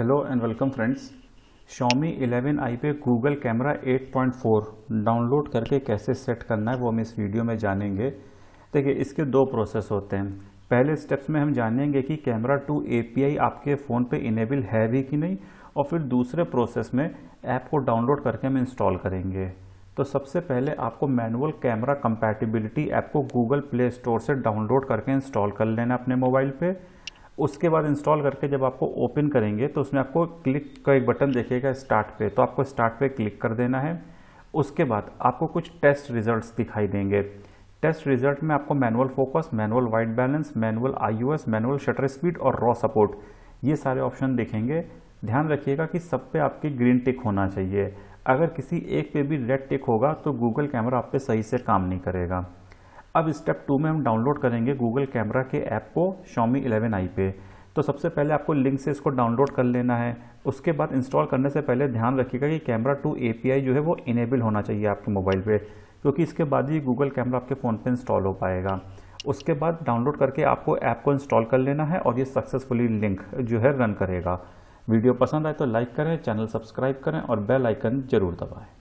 hello and welcome friends Xiaomi 11 i पे Google camera 8.4 download करके कैसे सेट करना है वो हम इस वीडियो में जानेंगे देखिए इसके दो प्रोसेस होते हैं पहले स्टेप्स में हम जानेंगे कि कैमरा 2 एपीआई आपके फ़ोन पे इनेबल है भी कि नहीं और फिर दूसरे प्रोसेस में ऐप को डाउनलोड करके हम इंस्टॉल करेंगे तो सबसे पहले आपको मैनुअल कैमरा कंपैटिबिलिटी ऐप को गूगल प्ले स्टोर से डाउनलोड करके इंस्टॉल कर लेना अपने मोबाइल पर उसके बाद इंस्टॉल करके जब आपको ओपन करेंगे तो उसमें आपको क्लिक का एक बटन देखिएगा स्टार्ट पे तो आपको स्टार्ट पे क्लिक कर देना है उसके बाद आपको कुछ टेस्ट रिजल्ट्स दिखाई देंगे टेस्ट रिजल्ट में आपको manual focus manual white balance manual IUS manual shutter speed और रॉ सपोर्ट ये सारे ऑप्शन देखेंगे ध्यान रखिएगा कि सब पे आपके ग्रीन टिक होना चाहिए अगर किसी एक पे भी रेड टिक होगा तो गूगल कैमरा आप पे सही से काम नहीं करेगा अब स्टेप टू में हम डाउनलोड करेंगे गूगल कैमरा के ऐप को शॉमी इलेवन आई पे तो सबसे पहले आपको लिंक से इसको डाउनलोड कर लेना है उसके बाद इंस्टॉल करने से पहले ध्यान रखिएगा कि कैमरा टू एपीआई जो है वो इनेबल होना चाहिए आपके मोबाइल पे क्योंकि इसके बाद ही गूगल कैमरा आपके फ़ोन पे इंस्टॉल हो पाएगा उसके बाद डाउनलोड करके आपको ऐप को इंस्टॉल कर लेना है और ये सक्सेसफुली लिंक जो है रन करेगा वीडियो पसंद आए तो लाइक करें चैनल सब्सक्राइब करें और बेल आइकन जरूर दबाएं